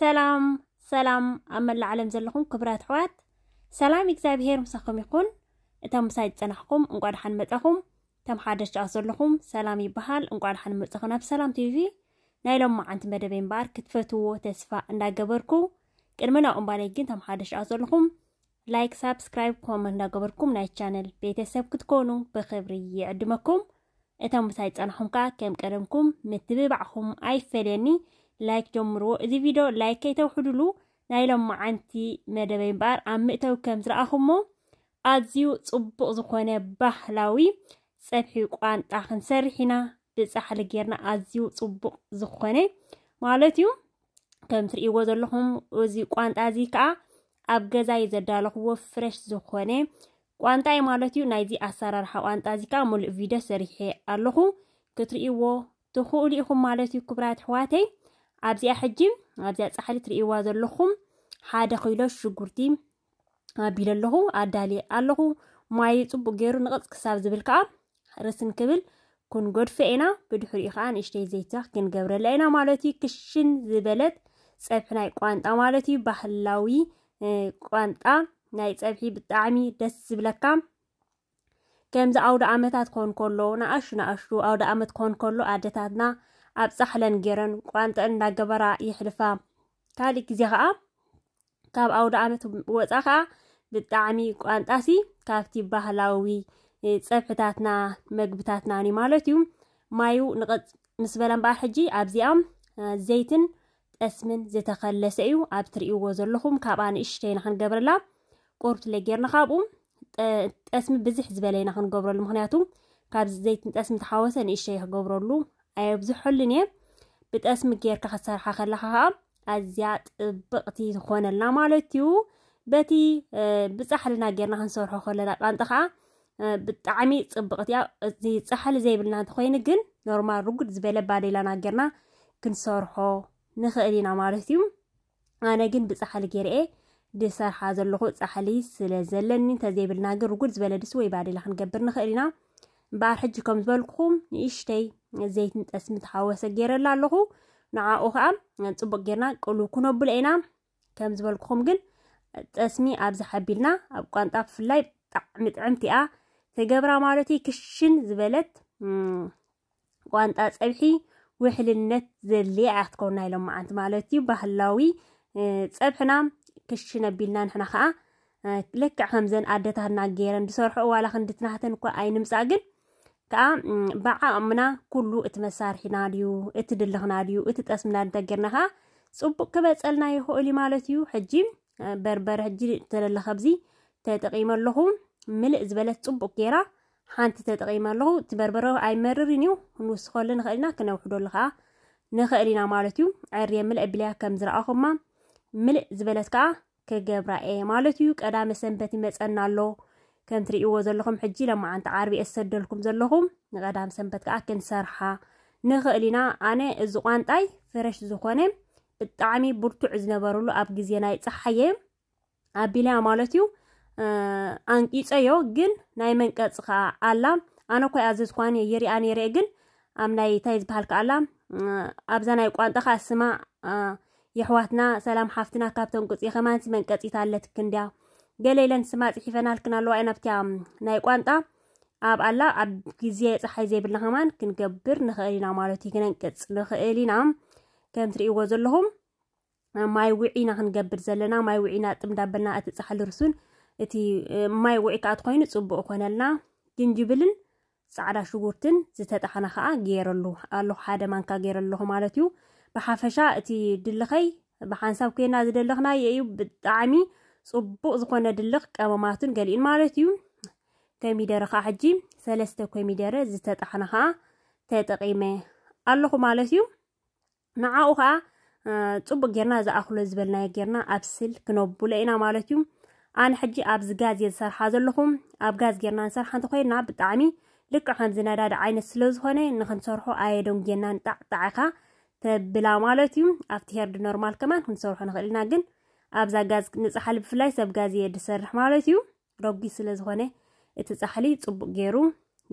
ሰላም ሰላም ኣብ መላእ ዓለም ዘለኹም ክብራት ኣሕዋት ሰላም እግዚኣብሄር ምሳኹም ይኹን እቶም ምሳይ ዝፀናሕኩም እንኳ ድሓን መፀኹም እቶም ሓደሽ ጫፍ ዘለኹም ሰላም ይበሃል እንኳ ድሓን መፀኹም ናብ ሰላም ቲቪ ናይ ሎም መዓንቲ መደበ እምበኣር ክትፈትዎ ተስፋ እንዳገበርኩ ቅድሚ ናብ እምባለይ ግን እቶም ሓደሽ ጫፍ ዘለኹም ላይክ ሳብስክራይብ ኮመንት እንዳገበርኩም ናይ ቻነል ቤተሰብ ክትኮኑ ብክብሪ ይዕድመኩም እቶም ምሳይ ዝፀናሕኩም ከዓ ከም ቀደምኩም ምትብባዕኹም ኣይፈለየኒ ላይክ ጀምርዎ እዚ ቪድዮ ላይክ ከይተውሕድሉ ናይ ሎም መዓንቲ መደበይ እምበኣር ኣብ ምእተው ከም ዝረኣኹሞ ኣዝዩ ፅቡቅ ዝኾነ ባህላዊ ፀብሒ ቋንጣ ክንሰርሕ ኢና ብፃሕሊ ጌርና ኣዝዩ ፅቡቅ ዝኾነ ማለት እዩ ከም ትርእይዎ ዘለኹም እዚ ቋንጣ እዚ ከዓ ኣብ ገዛ ገዛይ ዘዳለኽዎ ፍረሽ ዝኾነ ቋንጣ እዩ ማለት እዩ ናይዚ ኣሰራርሓ ቋንጣ እዚ ከዓ ሙሉእ ቪድዮ ሰሪሐ ኣለኹ ክትርእይዎ ትኽእሉ ኢኹም ማለት እዩ ክብራት ኣሕዋተይ ኣብዚኣ ሕጂ ኣብዚኣ ፃሓሊ ትርእይዋ ዘለኹም ሓደ ኪሎ ሽጉርቲ ኣቢሉ ኣለኹ ኣዳልየ ኣለኹ ማይ ፅቡቅ ገይሩ ንቐፅ ክሳብ ዝብል ከዓ ርስን ክብል ክንጎድፈ ኢና ብድሕሪኡ ከዓ ንእሽተይ ዘይተ ክንገብረላ ኢና ማለት እዩ ክሽን ዝበለት ፀብሒ ናይ ቋንጣ ማለት እዩ ባህላዊ ቋንጣ ናይ ፀብሒ ብጣዕሚ ደስ ዝብለካ ከምዚ ኣውደ ኣመታት ክኾን ከሎ ንኣሹ ንኣሹ ኣውደ ኣመት ክኾን ከሎ ኣደታትና ኣብ ፃሕለን ገይረን ቋንጠን እናገበራ ይሕልፋ ካልእ ግዜ ከዓ ካብ ኣውደ ዓመት ወፃእ ከዓ ብጣዕሚ ቋንጣሲ ካብቲ ባህላዊ ፀብሕታትና መግብታትና እዩ ማለት እዩ ማዩ ምስ በለ እምበኣር ሕጂ ኣብዚኦም ዘይትን ጠስምን ዝተኸለሰ እዩ ኣብ ትርእይዎ ዘለኹም ካብኣ ንእሽተይ ንክንገብረላ ቆርብትለ ጌርና ካብኡ ጠስሚ ብዝሕ ዝበለ ኢና ክንገብረሉ ምክንያቱ ካብዚ ዘይትን ጠስሚ ተሓወሰ ንእሽተይ ክገብረሉ ኣይብዝሖሉ እየ ብጠስሚ ጌርካ ክሰርሓ ከለካ ከዓ ኣዝያ ጥብቕቲ ዝኾነልና ማለት እዩ በቲ ብፃሕልና ጌርና ክንሰርሖ ከለና ቃንጢ ከዓ ብጣዕሚ ፅብቕቲ እያ እዚ ፃሕሊ ዘይብልና እንተኮይኑ ግን ኖርማል ርጉድ ዝበለ ባዴላና ጌርና ክንሰርሖ ንኽእል ኢና ማለት እዩ ኣነ ግን ብፃሕሊ ገይርአ ድሰርሓ ዘለኹ ፃሕሊ ስለ ዘለኒ እንተዘይብልና ግን ርጉድ ዝበለ ድስ ወይ ባዴላ ክንገብር ንኽእል ኢና እምበኣር ሕጂ ከም ዝበልኩኹም ንእሽተይ ዘይት ንጠስ ምትሓወሰ ገይረላ ኣለኹ ንዓኡ ከዓ ፅቡቅ ጌርና ቅሉ ክነብል ኢና ከም ዝበልኩኹም ግን ጠስሚ ኣብዚ ሓቢልና ኣብ ቋንጣ ብፍላይ ብጣዕሚ ጥዕምቲ እያ ተገብራ ማለት እዩ ክሽን ዝበለት ቋንጣ ፀብሒ ውሕልነት ዘድልየ እያ ክትከውና ኢሎም መዓንቲ ማለት እዩ ባህላዊ ፀብሕና ክሽን ኣቢልና ንሕና ከዓ ልክዕ ከምዘን ኣደታትና ገይረን ዝሰርሑ ዋላ ክንድትናህተን እኳ ኣይንምፃእ ግን ከዓ በዓ ኣምና ኩሉ እቲ መሳርሒና ድዩ እቲ ድልኽና ድዩ እቲ ጠስምና እንተገርና ፅቡቅ ክበፀልና ይኽእል እዩ ማለት እዩ ሕጂ በርበረ ሕጂ ተለለ ከብዚ ተጠቂመ ኣለኹ ምልእ ዝበለት ፅቡቅ ገይራ ሓንቲ ተጠቂመ ኣለኹ እቲ በርበረ ኣይመርርን እዩ ክንውስኸሉ ንኽእል ኢና ክነውሕደሉ ከዓ ንኽእል ኢና ማለት እዩ ዕርየ ምልእ ብልያ ከም ዝረኣኹማ ምልእ ዝበለት ከዓ ክገብራ እየ ማለት እዩ ቀዳመ ሰንበት ይመፀና ኣሎ ከም ትሪእዎ ዘለኹም ሕጂ ለማዓንቲ ዓርቢ እሰደልኩም ዘለኹም ንቀዳም ሰንበት ከዓ ክንሰርሓ ንኽእል ኢና ኣነ እዚ ቋንጣይ ፍረሽ ዝኾነ ብጣዕሚ ብርቱዕ ዝነበረሉ ኣብ ግዜ ናይ ፀሓየ ኣቢልያ ማለት እዩ ኣንቂፀዮ ግን ናይ መንቀፅ ከዓ ኣላ ኣነ ኮይ ኣዚ ኣዘዝኳን የሪኣ ነይረአ ግን ኣብ ናይ እንታይ ዝበሃል ከኣላ ኣብዛ ናይ ቋንጣ ከዓ ስማ የሕዋትና ሰላም ሓፍትና ካብተን ቁፅኢ ኸማንሲ ኣለት ክንድያ قليلاً سمات حفنا لكنا لوين أبتيام نايقانتا أب الله أب جزية صحي زي بالنهمان كن كبر نخيلنا مالتي كن كتس نخيلنا كم تري وزلهم ما يوعينا هنقبر زلنا ما يوعينا تمدا بنا أتسحل رسول إتي ما يوعيك أتخوين تصبو أخوين لنا جنجبلن سعرا شغورتن زتات حنا خا غير الله الله حدا مانكا غير الله مالتيو بحفشا إتي دلخي بحنساب كينا زدلخنا يأيو بتعمي ፅቡቕ ዝኾነ ድልኽ ቀመማትን ገሊእን ማለት እዩ ኮሚደረ ከዓ ሕጂ ሰለስተ ኮሚደረ ዝተጣሕነ ከዓ ተጠቂመ ኣለኹ ማለት እዩ ንዓኡ ከዓ ፅቡቅ ጌርና ዝኣኽሎ ዝበልናዮ ጌርና ኣብስል ክነብሎ ኢና ማለት እዩ ኣነ ሕጂ ኣብዚ ጋዝ እየ ዝሰርሓ ዘለኹም ኣብ ጋዝ ጌርና ንሰርሓ እንተኮይና ብጣዕሚ ልክዕ ከምዚ ነዳዲ ዓይነት ስለዝኾነ ንክንሰርሖ ኣየደንጎናን ጣዕጣዕካ ተብላ ማለት እዩ ኣብቲ ሄርድ ኖርማል ከማን ክንሰርሖ ንኽእል ኢና ግን ኣብዛ ጋዝ ንፃሕሊ ብፍላይ ሰብ ጋዝ የ ድሰርሕ ማለት እዩ ረጊ ስለ ዝኾነ እቲ ፃሕሊ ፅቡቅ ገይሩ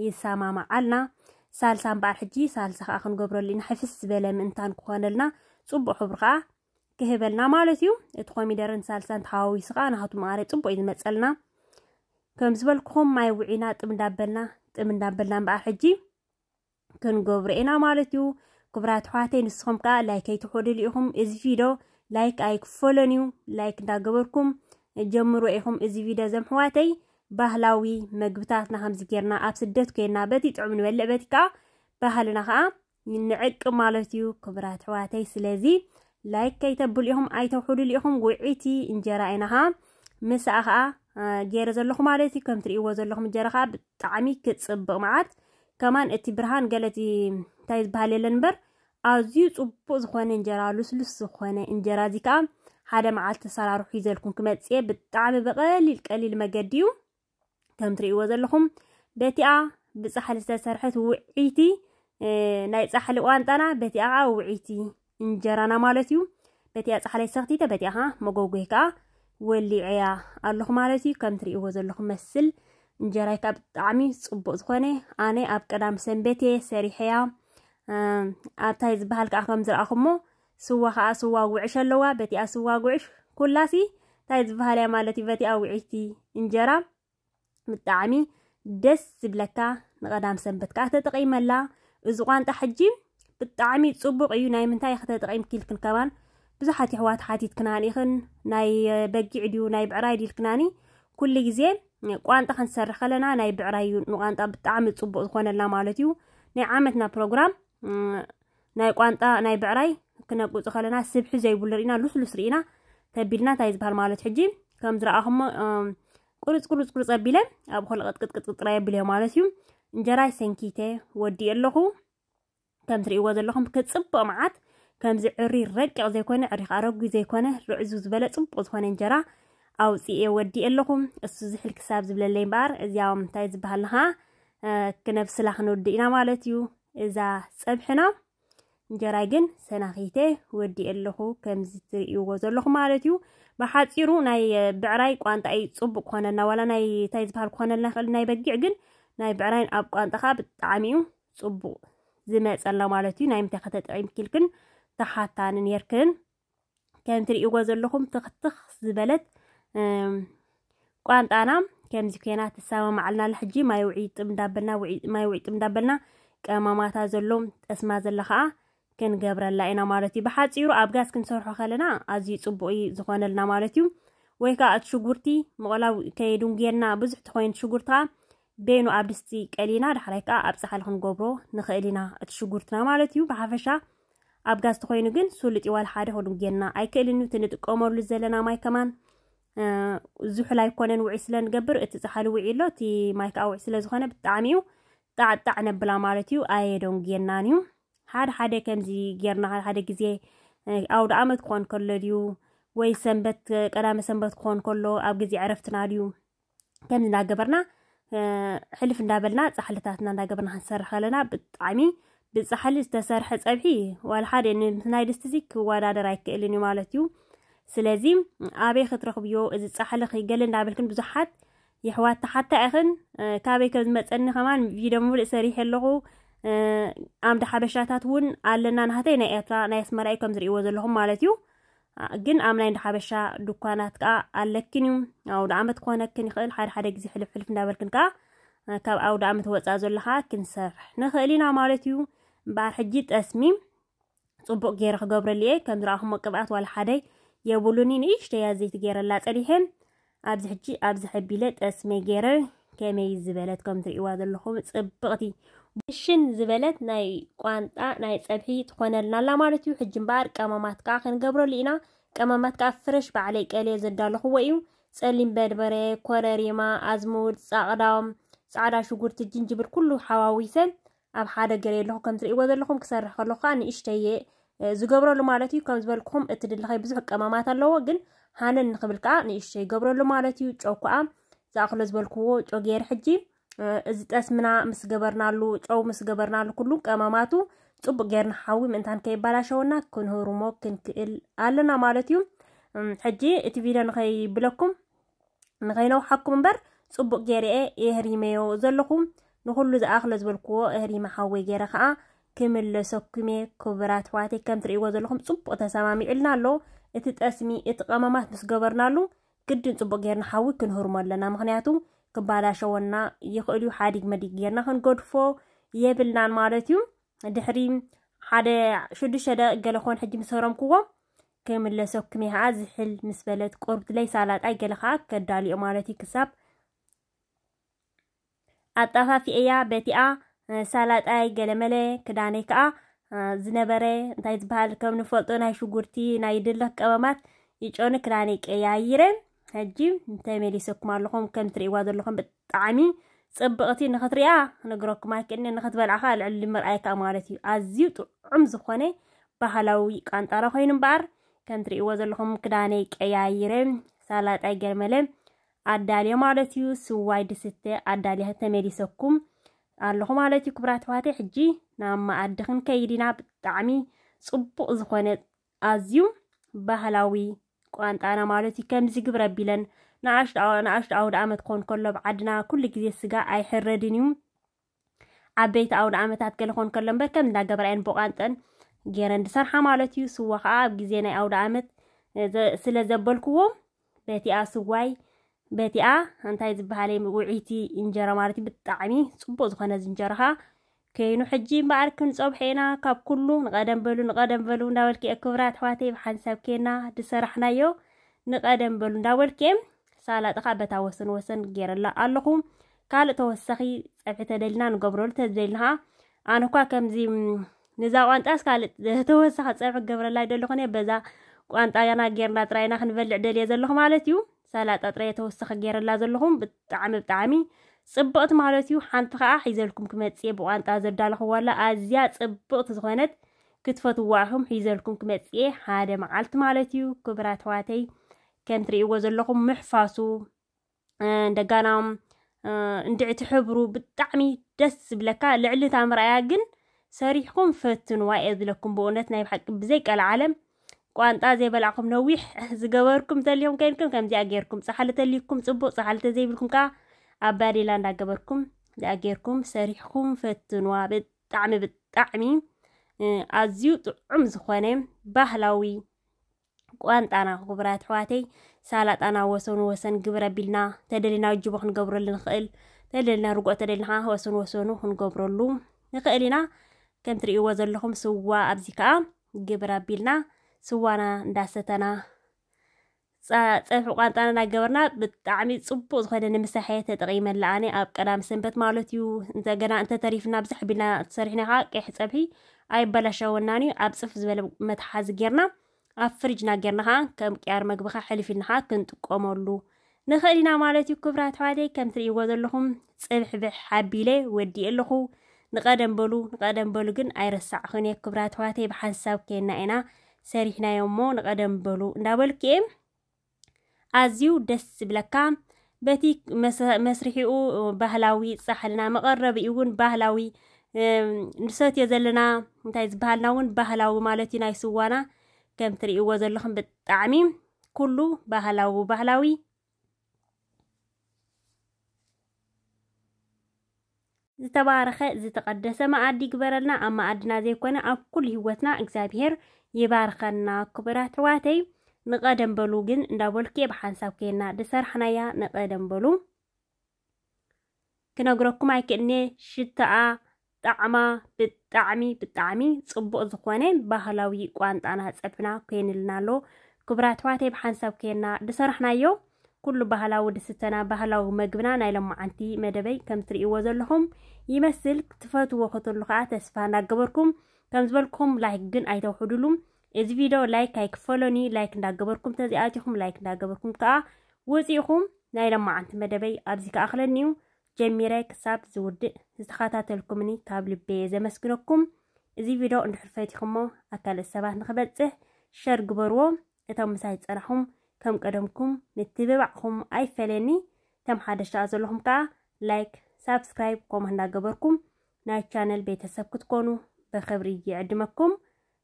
ይሰማማዓልና ሳልሳ እምበኣር ሕጂ ሳልሳ ከዓ ክንገብረሉ ኢና ሕፍስ ዝበለ ምእንታን ክኾነልና ፅቡቅ ሕብሪ ከዓ ክህበልና ማለት እዩ እቲ ኮሚደርን ሳልሳን ተሓዋዊሱ ከዓ ናቱ መቃረ ፅቡቅ እዩ ዝመፀልና ከም ዝበልክኹም ማይ ውዒና ጥም እንዳበልና ጥም እንዳበልና እምበኣር ሕጂ ክንገብሮ ኢና ማለት እዩ ክብራት ኣሕዋተይ ንስኹም ከዓ ላይከይትሕድሉ ኢኹም እዚ ቪድዮ ላይክ ኣይክፈሎን እዩ ላይክ እንዳገበርኩም ጀምሮ ኢኹም እዚ ቪድዮ ዘምሕዋተይ ባህላዊ መግብታትና ከምዚ ጌርና ኣብ ስደት ኮይና በቲ ጥዑም ንበልዕ በቲ ከዓ ባህልና ከዓ ንዕቂ ማለት እዩ ክብራት ኣሕዋተይ ስለዚ ላይክ ከይተብሉ ኢኹም ኣይተውሕሉሉ ኢኹም ውዒቲ እንጀራ ኢና ከዓ ከዓ ገይረ ዘለኹ ማለት እዩ ከም ትርእይዎ ዘለኹም እንጀራ ከዓ ብጣዕሚ ክፅብቕ መዓት ከማን እቲ ብርሃን ገለቲ እንታይ ዝበሃል የለን እምበር ازیو چوبز خونه انجاره لسلس خونه انجاره دیکا حالا معالت سرار خیزل کن کمیت سیب تعم بقایل کلیل مجدیو کم تری وزر لخم بته آ بسحل سرحت وعیتی نه سحل وان تنه بته آ وعیتی انجاره نمالتیو بته آ سحل سختی تبته ها مجوجه کا ولی عیا الله مالتیو کم تری وزر لخم مسل انجاره کب تعمی چوبز خونه آنی اب کدام سنبته سریحیم آرتايز بهال كأخ مزر أخمو سوا خا سوا وعيش اللوا بتي أسوا وعيش كلاسي تايز بهال يا مالتي بتي أو عيتي إنجرا متعمي دس بلكا نقدام سنبت كاتا تقيم لا إزوان تحجيم بتعمي تصبق عيو ناي من تاي خطا تقيم كيل كن كمان بزحات حوات حاتي تكناني خن ناي بقي عديو ناي بعراي دي الكناني كل جزيم قوان تخن سرخ لنا ناي بعراي نقوان تا بتعمي تصبق خوان لا مالتيو نعمتنا برنامج ناي قانطا ناي بعراي كنا قوت خلنا سبح زي بولرينا لوس لوس رينا تبيلنا تايز بحر مالت حجي كم زرا اهم قرص قرص قرص ابيلا ابو خل قط قط قط قط راي بلا مالت يوم انجرا سنكيته ودي يلهو كم تري وذ لهم كصب معات كم زعري رق زي كون عري خارق زي كون رعز زبل صب زكون انجرا او سي اي ودي يلهو اس زحل حساب زبل لين بار ازيام تايز بحالها كنا بسلاح نودينا مالت يوم እዛ ፀብሕና እንጀራ ግን ሰናኺተ ወዲእ ኣለኹ ከምዚ ትርእይዎ ዘለኹም ማለት እዩ ብሓፂሩ ናይ ብዕራይ ቋንጣ እዩ ፅቡቅ ክኾነልና ዋላ ናይ እንታይ ዝበሃል ክኾነልና ይኽእል ናይ በጊዕ ግን ናይ ብዕራይን ኣብ ቋንጣኻ ብጣዕሚ እዩ ፅቡቅ ዝመፀላ ማለት እዩ ናይ ምንታይ ከተጥዒም ኪልክን ተሓታንን የርክን ከም ትርእይዎ ዘለኹም ትኽትኽ ዝበለት ቋንጣና ከምዚ ኮይና ትሰማማዓልና ለሕጂ ማይ ውዒ ጥም እንዳበልና ማይ ውዒ ጥም እንዳበልና ቀመማታ ዘሎ ጠስማ ዘለ ከዓ ክንገብረላ ኢና ማለት እዩ ብሓፂሩ ኣብ ጋዝ ክንሰርሖ ከለና ኣዝዩ ፅቡቅ ዝኾነልና ማለት እዩ ወይ ከዓ እቲ ሽጉርቲ ምቕላው ከይድንጉየልና ብዙሕ ተኮይኑ ሽጉርቲ ከዓ ቤኑ ኣብ ድስቲ ቀሊና ዳሕራይ ከዓ ኣብ ፃሓል ክንገብሮ ንኽእል ኢና እቲ ሽጉርትና ማለት እዩ ብሓፈሻ ኣብ ጋዝ ተኮይኑ ግን ስሉጥ ይዋል ሓደ ክድንጉየልና ኣይክእልን እዩ እቲ ንጥቀመሉ ዘለና ማይ ከማን ዝሑል ኣይኮነን ውዒ ስለ ንገብር እቲ ፃሓሊ ውዒ ኣሎ እቲ ማይ ከዓ ውዒ ስለ ዝኾነ ብጣዕሚ እዩ ጣዕጣዕ ነብላ ማለት እዩ ኣየዶም ጌርናን እዩ ሓደ ሓደ ከምዚ ጌርና ሓደ ሓደ ግዜ ኣውደ ዓመት ክኾን ከሎ ድዩ ወይ ሰንበት ቀዳመ ሰንበት ክኾን ከሎ ኣብ ግዜ ዕረፍትና ድዩ ከምዚ እናገበርና ሕልፍ እንዳበልና ፃሕልታትና እንዳገበርና ክንሰርሕ ከለና ብጣዕሚ ብፃሕሊ ዝተሰርሐ ፀብሒ ዋላ ሓደ ንናይ ድስቲ እዚ ክወዳደር ኣይክእልን እዩ ማለት እዩ ስለዚ ኣበይ ክትረኽብዮ እዚ ፃሕሊ ክገለ እንዳበልክን ብዙሓት የሕዋት ተሓታ ኢኽን ካበይ ከም ዝመፀኒ ከማን ቪድዮ ምብልእ ሰሪሕ ኣለኹ ኣምደ ሓበሻታት እውን ኣለና ናሃተይ ናይ ኤርትራ ናይ ኣስመራ እዩ ከም ዝርእይዎ ዘለኹም ማለት እዩ ግን ኣብ ናይ እንዳ ሓበሻ ድኳናት ከዓ ኣለክን እዩ ኣውደ ዓመት ክኾነክን ይኽእል ሓደ ሓደ ግዜ ሕልፍ ሕልፍ እንዳበልክን ከዓ ካብ ኣውደ ዓመት ወፃእ ዘሎ ከዓ ክንሰርሕ ንኽእል ኢና ማለት እዩ እምበኣር ሕጂ ጠስሚ ፅቡቅ ገይረ ክገብረሉ እየ ከም ዝረኣኹሞ ቅብኣት ዋላ ሓደይ የብሉኒ ንእሽተያ ዘይቲ ገይረላ ፀኒሐን ኣብዚ ሕጂ ኣብዚ ሕቢለ ጠስመይ ገይረ ከመይ ዝበለት ከም ትሪእዋ ዘለኹም ፅብቕቲ ብሽን ዝበለት ናይ ቋንጣ ናይ ፀብሒ ትኾነልና ማለት እዩ ሕጂ እምበር ቀመማት ከዓ ክንገብረሉ ኢና ቀመማት ከዓ ፍረሽ ባዕለይ ቀልየ ዘዳለኽዎ እዩ ፀሊም በርበረ ኮረሪማ ኣዝሙድ ፃቕዳም ፃዕዳ ሽጉርቲ ጅንጅብል ኩሉ ሓዋዊሰን ኣብ ሓደ ገለ ኣለኹ ከም ትሪእዎ ዘለኹም ክሰርሕ ከለኩ ከዓ ንእሽተየ ዝገብረሉ ማለት እዩ ከም ዝበልኩኩም እቲ ድልኸይ ብዙሕ ቀመማት ኣለዎ ግን ሃነን ንክብል ከዓ ንእሽተይ ይገብረሉ ማለት እዩ ጨው ከዓ ዝኣክሎ ዝበልክዎ ጮ ገይር ሕጂ እዚ ጠስምና ምስ ገበርናሉ ጨው ምስ ገበርናሉ ኩሉ ቀመማቱ ፅቡቅ ጌርና ሓዊ ምእንታን ከይባላሸወና ክንህርሞ ክንክእል ኣለና ማለት እዩ ሕጂ እቲ ቪድዮ ንኸይብለኩም ንኸይነውሓኩም እምበር ፅቡቅ ገይርአ የህሪመዮ ዘለኹ ንኩሉ ዝኣክሎ ዝበልክዎ እህሪመ ሓወይ ገይረ ከዓ ክምለሰኩም እየ ክቡራት ኣሕዋተይ ከም ትርእይዎ ዘለኹም ፅቡቅ ተሰማሚዑልና ኣሎ እቲ ጠስሚ እቲ ቀመማት ምስ ገበርናሉ ግድን ፅቡቅ ጌርና ሓዊ ክንህርሞ ኣለና ምክንያቱ ክባላሸወና ይኽእል እዩ ሓዲግ መዲግ ጌርና ክንገድፎ የብልናን ማለት እዩ ድሕሪ ሓደ ሽዱሽተ ደቂ ገለ ኮን ሕጂ ምስ ህረምክዎ ክምለሰኩም ከዓ ዝሕል ምስ በለት ለይ ሳላጣይ ገለ ከዓ ከዳልዮ ማለት እዩ ክሳብ ኣጣፋፊ እያ በቲኣ ሳላጣይ ገለ መለ ክዳነይ ከዓ ዝነበረ እንታይ ዝበሃል ከም ንፈልጦ ናይ ሽጉርቲ ናይ ድለክ ቀመማት ይጮኒ ክዳነ ቀያይረን ሕጂ እንተመሊሰኩም ኣለኹም ከም ትርእይዋ ዘለኹም ብጣዕሚ ፅብቕቲ ንኽትሪኣ ነግረኩም ኣይክእኒ ንኽትበልዓኻ ልዕሊ መርኣይካ ማለት እዩ ኣዝዩ ጥዑም ዝኾነ ባህላዊ ቃንጣራ ኮይኑ እምበኣር ከም ትርእይዎ ዘለኹም ክዳነ ቀያይረ ሳላጣይ ገርመለ ኣዳልዮ ማለት እዩ ስዋይ ድስተ ኣዳልያ ተመሊሰኩም ኣለኹ ማለት እዩ ክቡራት ኣሕዋተይ ሕጂ ናብ መኣዲ ክንከይድ ብጣዕሚ ፅቡቅ ዝኾነ ኣዝዩ ባህላዊ ቋንጣና ማለት እዩ ከምዚ ግብረ ኣቢለን ንኣሽቱ ኣውደ ኣመት ክኾን ከሎ ብዓድና ኩሉ ግዜ ስጋ ኣይሕረድን እዩ ዓበይቲ ኣውደ ኣመታት ገለ ክኾን ከሎ እምበር ከም እንዳገበርኣየን ብቋንጠን ጌረን ድሰርሓ ማለት እዩ ስዋ ከዓ ኣብ ግዜ ናይ ኣውደ ኣመት ስለ ዘበልክዎ በቲኣ ስዋይ በቲኣ እንታይ ዝበሃለይ ውዒቲ እንጀራ ማለት እዩ ብጣዕሚ ፅቡቅ ዝኾነ ዝንጀርኻ ከይኑ ሕጂ እምበኣር ክንፀብሐ ኢና ካብ ኩሉ ንቀደም በሉ ንቀደም በሉ እንዳበልክአ ክብራት ኣሕዋተይ ብሓንሳብ ኬና ድሰራሕናዮ ንቀደም በሉ እንዳበልክአ ሳላጥ ከዓ በታ ወሰን ወሰን ገይረላ ኣለኹም ካልእ ተወሳኺ ፀብሒ ተደሊና ንገብረሉ ተዘልና ከዓ ኣነ እኳ ከምዚ ነዛ ቋንጣስ ካልእ ተወሳኺ ፀብሒ ክገብረላ ይደለኹ በዛ ቋንጣና ጌርና ጥራይና ክንበልዕ ደልየ ዘለኹ ማለት እዩ ሰላጣ ጥረ የተወሰኸ ገይረላ ዘለኹም ብጣዕሚ ብጣዕሚ ፅብቕቲ ማለት እዩ ሓንቲ ከዓ ሒዘልኩም ክመፅእ ብቋንጣ ዘዳለኽዋላ ኣዝያ ፅብቕቲ ዝኾነት ክትፈትዋዕኹም ሒዘልኩም ክመፅእ ሓደ መዓልቲ ማለት እዩ ክብራት ኣሕዋተይ ከም ትርእይዎ ዘለኹም ምሕፋሱ እንደጋና እንድዕቲ ሕብሩ ብጣዕሚ ደስ ዝብለካ ልዕሊ እታ ምርኣያ ግን ሰሪሕኩም ፈትንዋ እየ ዝብለኩም ብእውነት ናይ ብሓቂ ብዘይ ቀልዓለም قانتا زيبلعكم نويح زغبركم تاليوم كاينكم كامزي اغيركم صحالت ليكم صبو صحالت زيبلكم كا اباري لاندا غبركم لاغيركم سريحكم فتنوا بالطعم بالطعمي ازيو طعم زخونه بهلاوي قانطانا خبرات حواتي سالاطانا وسن وسن غبره بيلنا تدلينا جبو خنغبرلن خيل تدلينا رغو تدلينا وسن وسنو خنغبرلو نخيلينا كنتري وزلهم سوا ابزيكا غبره بيلنا ስዋና እንዳሰተና ፀብሒ ቋንጣና እናገበርና ብጣዕሚ ፅቡቅ ዝኾነ ንምሳሐየ ተጠቂመላ ኣነ ኣብ ቀዳም ሰንበት ማለት እዩ እንደገና እንተተሪፍና ብዛሕ ቢልና ተሰሪሕና ከዓ ቀይሕ ፀብሒ ኣይበላሻወናን እዩ ኣብ ፅፍ ዝበለ መትሓዚ ጌርና ኣብ ፍርጅና ጌርና ከዓ ከም ቅያር መግቢካ ሕልፍ ኢልና ከዓ ክንጥቀመሉ ንኽእል ኢና ማለት እዩ ክብራት ኣሕዋተይ ከም ትርእይዎ ዘለኹም ፅብሒ ብሓቢለ ወዲእ ኣለኹ ንቀደም በሉ ንቀደም በሉ ግን ኣይረሳዕኹን እየ ክብራት ኣሕዋተይ ብሓንሳብ ከየና ኢና ሰሪሕናዮ ሰሪሕናዮሞ ንቀደም በሉ እንዳበልክ እየ ኣዝዩ ደስ ዝብለካ በቲ መስርሒኡ ባህላዊ ፃሕልና መቐረቢኡ እውን ባህላዊ ንሰትዮ ዘለና እንታይ ዝበሃልና እውን ባህላዊ ማለት እዩ ናይ ስዋና ከም ትርእይዎ ዘለኹም ብጣዕሚ ኩሉ ባህላዊ ባህላዊ ዝተባረኸ ዝተቐደሰ መኣዲ ግበረልና ኣብ መኣድና ዘይኮነ ኣብ ኩሉ ህወትና እግዚኣብሄር ይባርኸና ክቡራት ኣሕዋተይ ንቐደም በሉ ግን እንዳበልኬ ብሓንሳብ ከይና ድሰርሕናያ ንቐደም በሉ ክነግረኩም ኣይክእኒ ሽታኣ ጣዕማ ብጣዕሚ ብጣዕሚ ፅቡቅ ዝኾነ ባህላዊ ቋንጣና ፀብሕና ኮይንልና ኣሎ ክቡራት ኣሕዋተይ ብሓንሳብ ከይና ድሰርሕናዮ ኩሉ ባህላዊ ድስተና ባህላዊ መግብና ናይ ሎም መዓንቲ መደበይ ከም ትርእይዎ ዘለኹም ይመስል ክትፈትዎ ክትሉ ከዓ ተስፋ እናገበርኩም ከም ዝበልኩም ላይክ ግን ኣይተውሕዱሉም እዚ ቪድዮ ላይክ ኣይክፈሎኒ ላይክ እንዳገበርኩም ተዚኣትኹም ላይክ እንዳገበርኩም ከዓ ውፂኢኹም ናይ ለማዓንቲ መደበይ ኣብዚ ከዓ ክለኒ ጀሚረ ክሳብ ዝውድእ ዝተኸታተልኩምኒ ካብ ልቤ ዘመስግነኩም እዚ ቪድዮ እንድሕር ፈቲኹሞ ሰባት ንክበፅሕ ሸር ግበርዎ እቶም ምሳይ ዝፀናኹም ከም ቀደምኩም ምትብባዕኹም ኣይፈለኒ ከም ሓደሽታ ዘለኹም ከዓ ላይክ ሳብስክራይብ ከምኡ እናገበርኩም ናይ ቻነል ቤተሰብ ክትኮኑ بخبري يعدمكم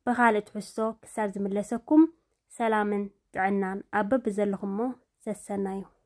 بخالد حسو كساب زملسكم سلام تعنان أبا بزلهمو سسنايو